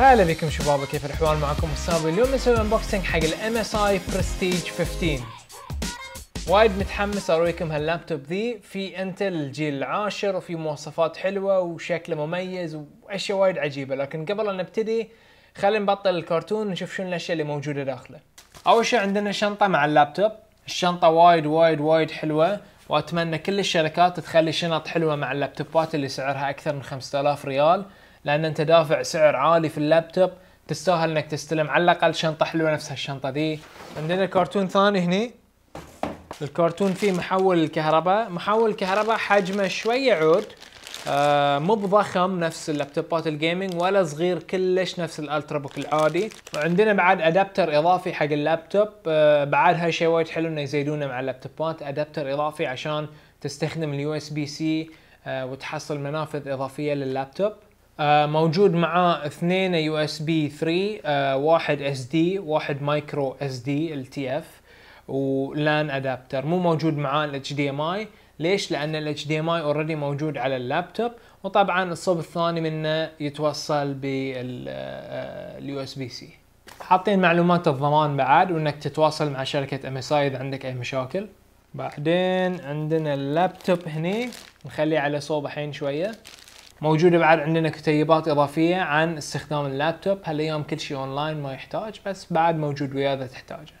هلا بكم شباب كيف الحوار معكم وسام اليوم نسوي انبوكسنج حق الام اس اي برستيج 15 وايد متحمس اوريكم هاللابتوب ذي في انتل الجيل العاشر وفي مواصفات حلوه وشكله مميز واشياء وايد عجيبه لكن قبل ان نبتدي خلينا نبطل الكرتون ونشوف شنو الاشياء اللي موجوده داخله اول شيء عندنا شنطه مع اللابتوب الشنطه وايد وايد وايد حلوه واتمنى كل الشركات تخلي شنط حلوه مع اللابتوبات اللي سعرها اكثر من 5000 ريال لان انت دافع سعر عالي في اللابتوب تستاهل انك تستلم على الاقل شنطه حلوه نفس هالشنطه ذي عندنا كرتون ثاني هني الكرتون فيه محول الكهرباء محول الكهرباء حجمه شويه عود آه مو بضخم نفس اللابتوبات الجيمنج ولا صغير كلش نفس الالترا بوك العادي وعندنا بعد ادابتر اضافي حق اللابتوب آه بعد هالشيء وايد حلو انه يزيدونه مع اللابتوبات ادابتر اضافي عشان تستخدم اليو اس بي سي وتحصل منافذ اضافيه لللابتوب آه، موجود معاه اثنين يو اس بي 3 واحد اس دي واحد مايكرو اس دي ال تي اف ولان ادابتر مو موجود معاه الاتش دي ام اي ليش؟ لان الاتش دي ام اي اوريدي موجود على اللابتوب وطبعا الصوب الثاني منه يتوصل باليو اس بي سي. حاطين معلومات الضمان بعد وانك تتواصل مع شركه ام اس اي اذا عندك اي مشاكل. بعدين عندنا اللابتوب هني نخليه على صوب الحين شويه موجوده بعد عندنا كتيبات اضافيه عن استخدام اللابتوب هالايام كل شيء اونلاين ما يحتاج بس بعد موجود وياه اذا تحتاجه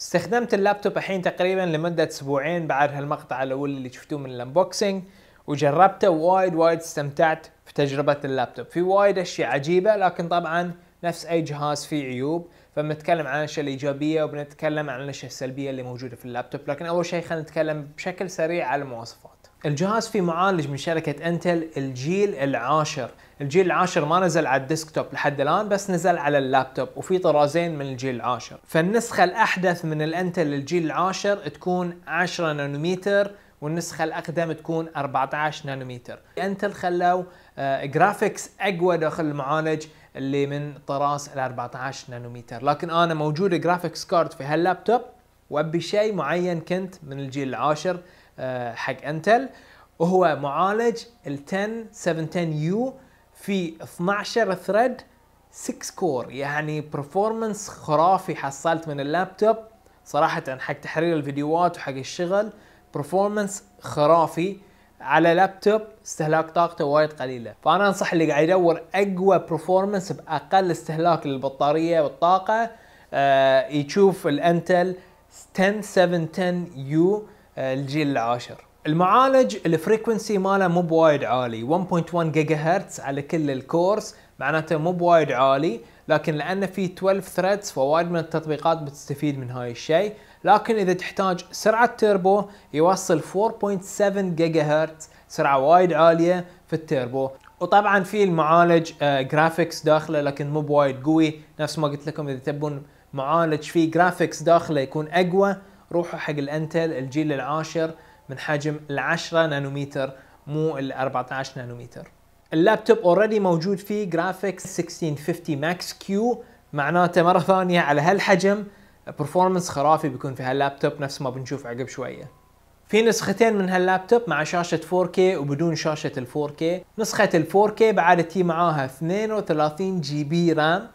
استخدمت اللابتوب الحين تقريبا لمده اسبوعين بعد هالمقطع الاول اللي شفتوه من الانبوكسنج وجربته وايد وايد استمتعت في تجربه اللابتوب في وايد اشياء عجيبه لكن طبعا نفس اي جهاز فيه عيوب فبنتكلم عن الاشياء الايجابيه وبنتكلم عن الاشياء السلبيه اللي موجوده في اللابتوب لكن اول شيء خلينا نتكلم بشكل سريع على المواصفات الجهاز فيه معالج من شركة انتل الجيل العاشر الجيل العاشر ما نزل على الديسكتوب لحد الان بس نزل على اللابتوب وفي طرازين من الجيل العاشر فالنسخة الاحدث من الانتل الجيل العاشر تكون 10 نانومتر والنسخة الأقدم تكون 14 نانومتر أنتل خلوا جرافيكس آه، أقوى داخل المعالج اللي من طراز ال 14 نانومتر لكن أنا موجود جرافيكس كارد في هاللابتوب وأبي شيء معين كنت من الجيل العاشر آه، حق انتل وهو معالج ال 10 يو في 12 ثريد 6 كور يعني برفورمانس خرافي حصلت من اللابتوب صراحة حق تحرير الفيديوهات وحق الشغل برفورمانس خرافي على لابتوب استهلاك طاقته وايد قليله فانا انصح اللي قاعد يدور اقوى برفورمانس باقل استهلاك للبطاريه والطاقه آه يشوف الانتل 10710 يو الجيل العاشر المعالج الفريكونسي ماله مو بوايد عالي 1.1 جيجا هرتز على كل الكورس معناته مو بوايد عالي لكن لانه في 12 ثريدز فوايد من التطبيقات بتستفيد من هاي الشيء لكن اذا تحتاج سرعه تيربو يوصل 4.7 جيجا هرتز سرعه وايد عاليه في التيربو وطبعا في المعالج جرافيكس آه، داخله لكن مو بوايد قوي نفس ما قلت لكم اذا تبون معالج فيه جرافيكس داخله يكون اقوى روحوا حق الانتل الجيل العاشر من حجم ال10 نانومتر مو ال14 نانومتر اللابتوب اوريدي موجود فيه جرافيكس 1650 ماكس كيو معناته مره ثانيه على هالحجم برفورمانس خرافي بيكون في هاللابتوب نفس ما بنشوف عقب شويه في نسختين من هاللابتوب مع شاشة 4K وبدون شاشة ال 4K نسخة ال 4K بعد تي معاها 32 جي بي رام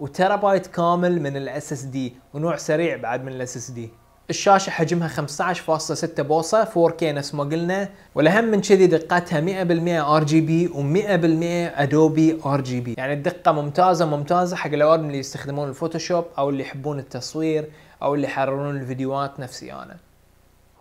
وتيرابايت كامل من الاس اس دي ونوع سريع بعد من الاس اس دي الشاشة حجمها 15.6 بوصة 4K نفس ما قلنا والأهم من كذي دقتها 100% RGB و100% Adobe RGB يعني الدقة ممتازة ممتازة حق الأوادم اللي يستخدمون الفوتوشوب أو اللي يحبون التصوير أو اللي يحررون الفيديوهات نفسي أنا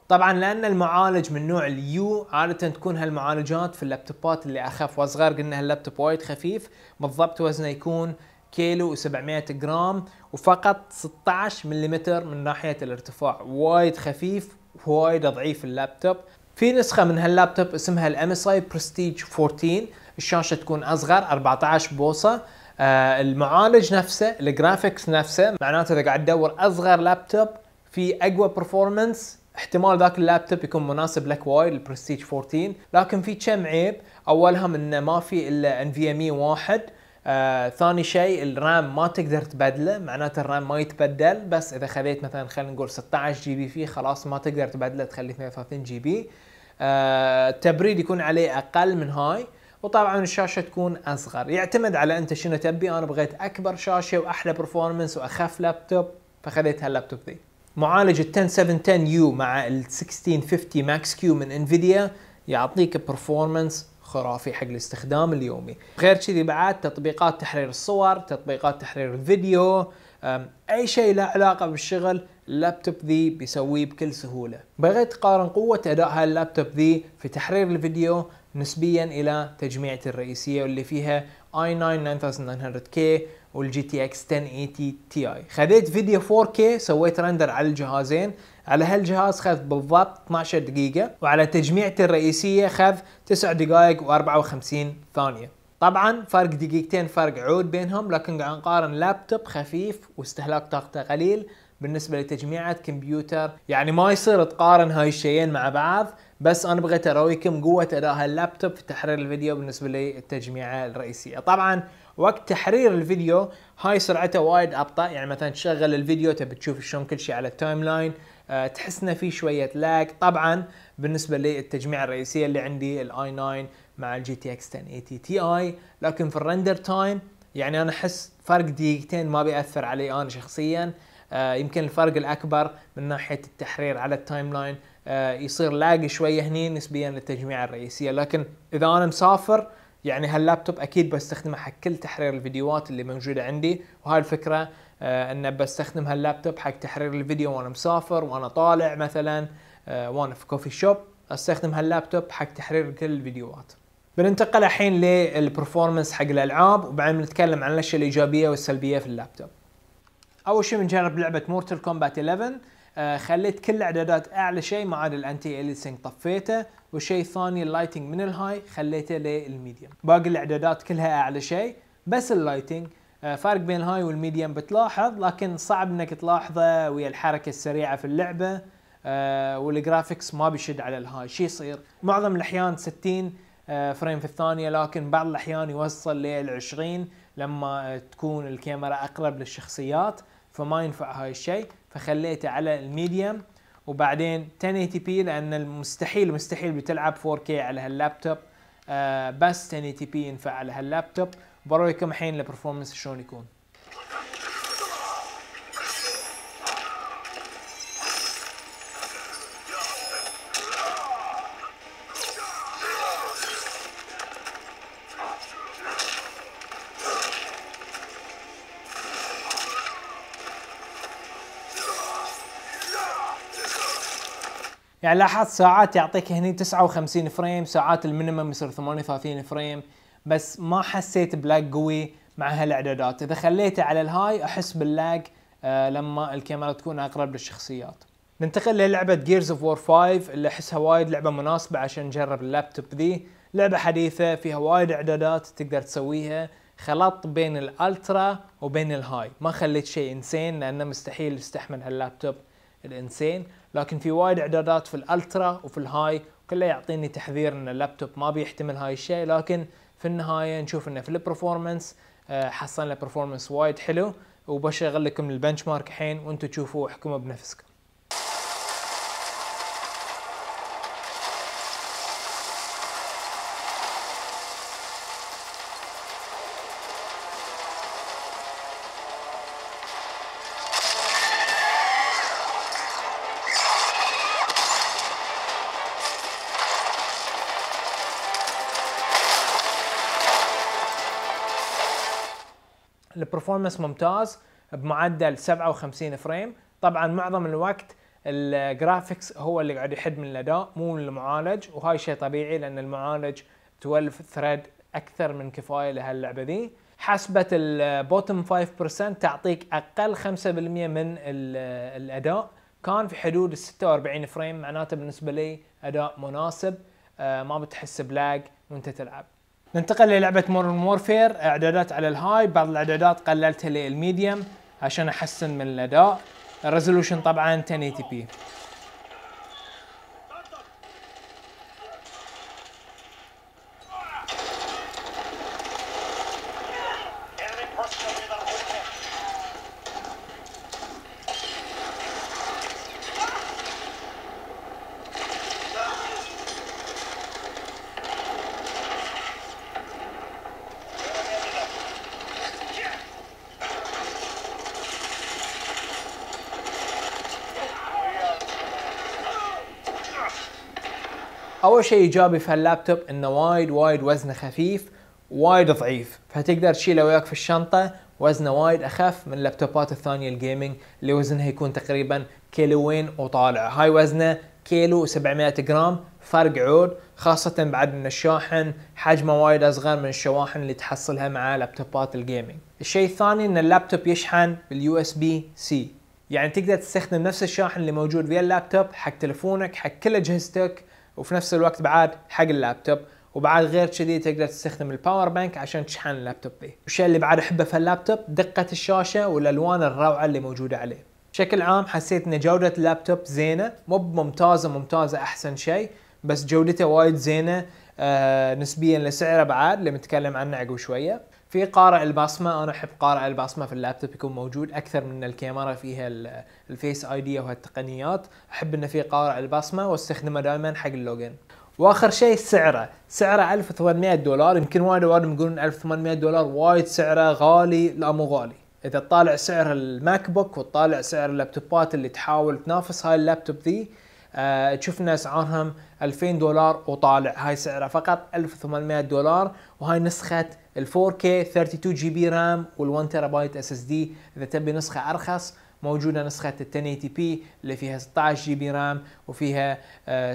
طبعا لان المعالج من نوع اليو عاده تكون هالمعالجات في اللابتوبات اللي اخف واصغر قلنا هاللابتوب وايد خفيف بالضبط وزنه يكون كيلو و700 جرام وفقط 16 ملم من ناحية الارتفاع وايد خفيف وايد ضعيف اللابتوب في نسخة من هاللابتوب اسمها الام اس اي برستيج 14 الشاشة تكون اصغر 14 بوصة آه المعالج نفسه الجرافيكس نفسه معناته اذا قاعد تدور اصغر لابتوب في اقوى برفورمانس احتمال ذاك اللابتوب يكون مناسب لك وايد البرستيج 14 لكن في كم عيب اولها انه ما في الا ان في ام اي واحد آه ثاني شيء الرام ما تقدر تبدله معناته الرام ما يتبدل بس اذا خذيت مثلا خلينا نقول 16 جي بي فيه خلاص ما تقدر تبدله تخلي 32 جي بي آه التبريد يكون عليه اقل من هاي وطبعا الشاشه تكون اصغر يعتمد على انت شنو تبي انا بغيت اكبر شاشه واحلى برفورمانس واخف لابتوب فخذيت هاللابتوب ذي معالج ال 10710 يو مع ال 1650 ماكس كيو من انفيديا يعطيك برفورمانس خرافي حق الاستخدام اليومي غير كذي بعد تطبيقات تحرير الصور تطبيقات تحرير الفيديو اي شيء له علاقه بالشغل اللابتوب ذي بيسويه بكل سهوله بغيت تقارن قوه اداء هاللابتوب ذي في تحرير الفيديو نسبيا الى تجميعة الرئيسيه واللي فيها i9 9900K والجي تي اكس 1080 تي اي خذيت فيديو 4K سويت رندر على الجهازين على هالجهاز خذ بالضبط 12 دقيقة وعلى تجميعتي الرئيسية خذ 9 دقائق و54 ثانية طبعا فرق دقيقتين فرق عود بينهم لكن قاعد نقارن لابتوب خفيف واستهلاك طاقته قليل بالنسبة لتجميعة كمبيوتر يعني ما يصير تقارن هاي الشيئين مع بعض بس انا بغيت اراويكم قوة اداء هاللابتوب في تحرير الفيديو بالنسبة للتجميعة الرئيسية طبعا وقت تحرير الفيديو هاي سرعته وايد ابطا يعني مثلا تشغل الفيديو تبي تشوف شلون كل شيء على التايم لاين أه تحس انه في شويه لاج طبعا بالنسبه للتجميع الرئيسيه اللي عندي الاي 9 مع الجي تي اكس 1080 تي اي لكن في الرندر تايم يعني انا احس فرق دقيقتين ما بياثر علي انا شخصيا آه يمكن الفرق الاكبر من ناحيه التحرير على التايم لاين آه يصير لاج شويه هني نسبيا للتجميعه الرئيسيه لكن اذا انا مسافر يعني هاللابتوب اكيد بستخدمه حق كل تحرير الفيديوهات اللي موجوده عندي وهاي الفكره آه ان بستخدم هاللابتوب حق تحرير الفيديو وانا مسافر وانا طالع مثلا آه وانا في كوفي شوب استخدم هاللابتوب حق تحرير كل الفيديوهات بننتقل الحين للبرفورمانس حق الالعاب وبعدين بنتكلم عن الاشياء الايجابيه والسلبيه في اللابتوب اول شيء بنجرب لعبه مورتال كومبات 11 آه، خليت كل الاعدادات اعلى شيء ما عدا الانتي اليسنج طفيته والشيء الثاني اللايتنج من الهاي خليته للميديوم باقي الاعدادات كلها اعلى شيء بس اللايتنج آه، فرق بين الهاي والميديوم بتلاحظ لكن صعب انك تلاحظه ويا الحركه السريعه في اللعبه آه، والجرافيكس ما بيشد على الهاي شي يصير معظم الاحيان 60 فريم في الثانيه لكن بعض الاحيان يوصل لل 20 لما تكون الكاميرا اقرب للشخصيات فما ينفع هاي الشيء فخليته على الميديم وبعدين 1080 بي لان المستحيل مستحيل بتلعب 4K على هاللابتوب آه بس 1080 بي ينفع على هاللابتوب برويكم الحين البرفورمانس شلون يكون يعني لاحظت ساعات يعطيك هني 59 فريم ساعات المينيمم يصير 38 فريم بس ما حسيت بلاج قوي مع هالاعدادات اذا خليته على الهاي احس باللاج آه لما الكاميرا تكون اقرب للشخصيات ننتقل للعبة جيرز اوف War 5 اللي احسها وايد لعبة مناسبة عشان نجرب اللابتوب ذي لعبة حديثة فيها وايد اعدادات تقدر تسويها خلط بين الالترا وبين الهاي ما خليت شيء انسين لانه مستحيل يستحمل هاللابتوب الانسين لكن في وايد اعدادات في الالترا وفي الهاي كله يعطيني تحذير ان اللابتوب ما بيحتمل هاي الشيء لكن في النهايه نشوف انه في البرفورمانس آه، حصلنا برفورمانس وايد حلو وبشغل لكم البنش مارك الحين وانتم تشوفوا احكموا بنفسكم البرفورمانس ممتاز بمعدل 57 فريم طبعا معظم الوقت الجرافيكس هو اللي قاعد يحد من الاداء مو المعالج وهاي شيء طبيعي لان المعالج 12 ثريد اكثر من كفايه لهاللعبه ذي حسبة البوتم 5% تعطيك اقل 5% من الاداء كان في حدود ال 46 فريم معناته بالنسبه لي اداء مناسب آه، ما بتحس بلاج وانت تلعب ننتقل للعبة مورن وورفير اعدادات على الهاي بعض الاعدادات قللتها للميديم عشان احسن من الاداء الريزولوشن طبعا 1080 بي اول شيء ايجابي في هاللابتوب انه وايد وايد وزنه خفيف وايد ضعيف فتقدر تشيله وياك في الشنطه وزنه وايد اخف من اللابتوبات الثانيه الجيمنج اللي وزنها يكون تقريبا كيلوين وطالع هاي وزنه كيلو و700 جرام فرق عود خاصة بعد ان الشاحن حجمه وايد اصغر من الشواحن اللي تحصلها مع لابتوبات الجيمنج. الشيء الثاني ان اللابتوب يشحن باليو اس بي سي يعني تقدر تستخدم نفس الشاحن اللي موجود ويا اللابتوب حق تلفونك حق كل اجهزتك وفي نفس الوقت بعد حق اللابتوب وبعد غير كذي تقدر تستخدم الباور بانك عشان تشحن اللابتوب به الشيء اللي بعد احبه في اللابتوب دقه الشاشه والالوان الروعه اللي موجوده عليه بشكل عام حسيت ان جوده اللابتوب زينه مو ممتازه ممتازه احسن شيء بس جودته وايد زينه آه نسبيا لسعره بعد اللي بنتكلم عنه عقب شويه في قارع البصمه انا احب قارع البصمه في اللابتوب يكون موجود اكثر من الكاميرا فيها الفيس اي دي وهالتقنيات احب انه في قارع البصمه واستخدمه دائما حق اللوجن واخر شيء سعره سعره 1800 دولار يمكن وايد وايد يقولون 1800 دولار وايد سعره غالي لا مو غالي اذا تطالع سعر الماك بوك وتطالع سعر اللابتوبات اللي تحاول تنافس هاي اللابتوب ذي آه، شفنا اسعارهم 2000 دولار وطالع هاي سعرها فقط 1800 دولار وهاي نسخه ال 4K 32 جي بي رام وال1 تيرابايت اس اس دي اذا تبي نسخه ارخص موجوده نسخه ال 1080 بي اللي فيها 16 جي بي رام وفيها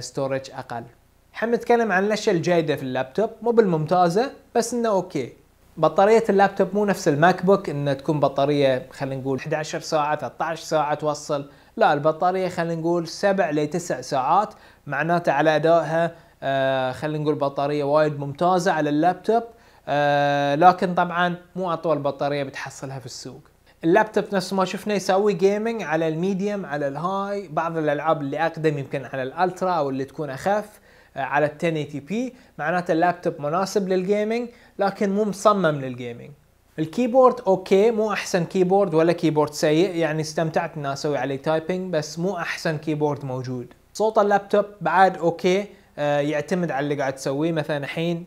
ستورج آه، اقل حنتكلم عن الاشياء الجيده في اللابتوب مو بالممتازه بس انه اوكي بطارية اللابتوب مو نفس الماك بوك انه تكون بطارية خلينا نقول 11 ساعة 13 ساعة توصل لا البطاريه خلينا نقول سبع لتسع ساعات معناته على ادائها آه خلينا نقول بطاريه وايد ممتازه على اللابتوب آه لكن طبعا مو اطول بطاريه بتحصلها في السوق اللابتوب نفس ما شفنا يسوي جيمنج على الميديوم على الهاي بعض الالعاب اللي اقدم يمكن على الالترا او اللي تكون اخف آه، على ال 1080 بي معناته اللابتوب مناسب للجيمنج لكن مو مصمم للجيمنج الكيبورد اوكي مو احسن كيبورد ولا كيبورد سيء يعني استمتعت اني اسوي عليه تايبنج بس مو احسن كيبورد موجود صوت اللابتوب بعد اوكي آه يعتمد على اللي قاعد تسويه مثلا الحين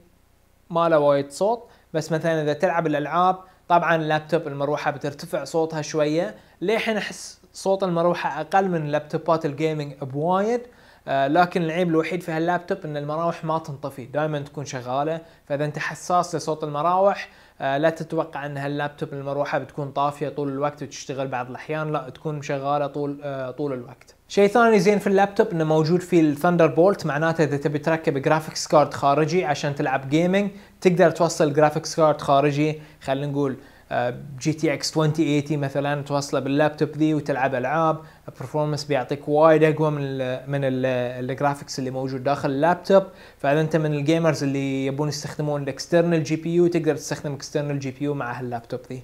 ما له وايد صوت بس مثلا اذا تلعب الالعاب طبعا اللابتوب المروحه بترتفع صوتها شويه للحين احس صوت المروحه اقل من لابتوبات الجيمنج بوايد آه لكن العيب الوحيد في هاللابتوب ان المراوح ما تنطفي دائما تكون شغاله فاذا انت حساس لصوت المراوح آه، لا تتوقع ان هاللابتوب المروحه بتكون طافيه طول الوقت وتشتغل بعض الاحيان لا تكون شغاله طول آه، طول الوقت شيء ثاني زين في اللابتوب انه موجود فيه الثندر بولت معناته اذا تبي تركب جرافيكس كارد خارجي عشان تلعب جيمنج تقدر توصل جرافيكس كارد خارجي خلينا نقول آه، جي تي اكس 2080 مثلا توصله باللابتوب ذي وتلعب العاب برفورمانس بيعطيك وايد اقوى من الـ من الجرافكس اللي موجود داخل اللابتوب فاذا انت من الجيمرز اللي يبون يستخدمون الاكسترنال جي بي يو تقدر تستخدم اكسترنال جي بي يو مع هاللابتوب ذي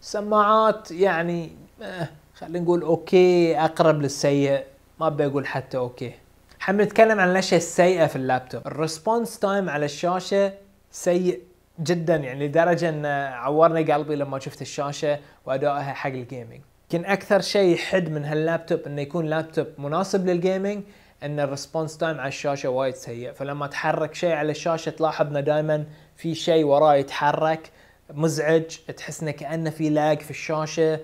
سماعات يعني آه، خلينا نقول اوكي اقرب للسيء ما ابي اقول حتى اوكي حنتكلم عن الاشياء السيئه في اللابتوب الريسبونس تايم على الشاشه سيء جدا يعني لدرجه ان عورني قلبي لما شفت الشاشه وادائها حق الجيمنج يمكن اكثر شيء يحد من هاللابتوب انه يكون لابتوب مناسب للجيمنج ان الريسبونس تايم على الشاشه وايد سيء فلما تحرك شيء على الشاشه تلاحظ انه دائما في شيء وراه يتحرك مزعج تحس انه كانه في لاج في الشاشه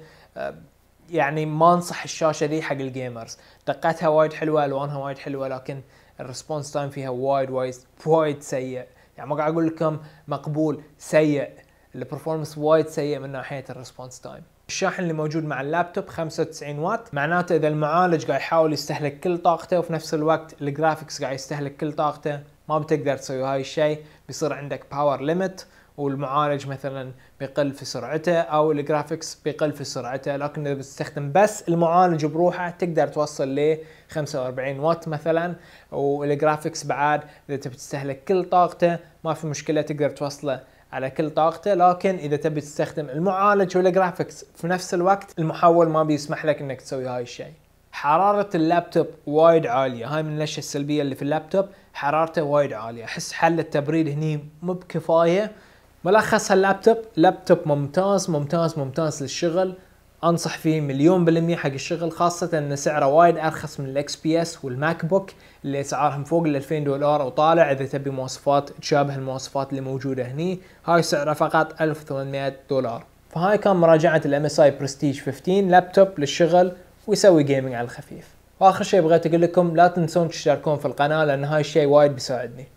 يعني ما انصح الشاشه ذي حق الجيمرز دقتها وايد حلوه الوانها وايد حلوه لكن الريسبونس تايم فيها وايد وايد وايد سيء يعني ما قاعد اقول لكم مقبول سيء البرفورمانس وايد سيء من ناحيه الريسبونس تايم الشاحن اللي موجود مع اللابتوب 95 واط معناته اذا المعالج قاعد يحاول يستهلك كل طاقته وفي نفس الوقت الجرافيكس قاعد يستهلك كل طاقته ما بتقدر تسوي هاي الشيء بيصير عندك باور ليميت والمعالج مثلا بيقل في سرعته او الجرافيكس بيقل في سرعته لكن اذا بتستخدم بس المعالج بروحه تقدر توصل ل 45 وات مثلا والجرافيكس بعد اذا تبي تستهلك كل طاقته ما في مشكله تقدر توصله على كل طاقته لكن اذا تبي تستخدم المعالج والجرافيكس في نفس الوقت المحول ما بيسمح لك انك تسوي هاي الشيء حرارة اللابتوب وايد عالية هاي من الاشياء السلبية اللي في اللابتوب حرارته وايد عالية احس حل التبريد هني مو بكفاية ملخص هاللابتوب لابتوب ممتاز ممتاز ممتاز للشغل انصح فيه مليون بالمية حق الشغل خاصة ان سعره وايد ارخص من الاكس بي اس والماك بوك اللي اسعارهم فوق ال 2000 دولار وطالع اذا تبي مواصفات تشابه المواصفات اللي موجودة هني هاي سعره فقط 1800 دولار فهاي كان مراجعة الام اس اي برستيج 15 لابتوب للشغل ويسوي جيمنج على الخفيف واخر شيء بغيت اقول لكم لا تنسون تشتركون في القناة لان هاي الشيء وايد بيساعدني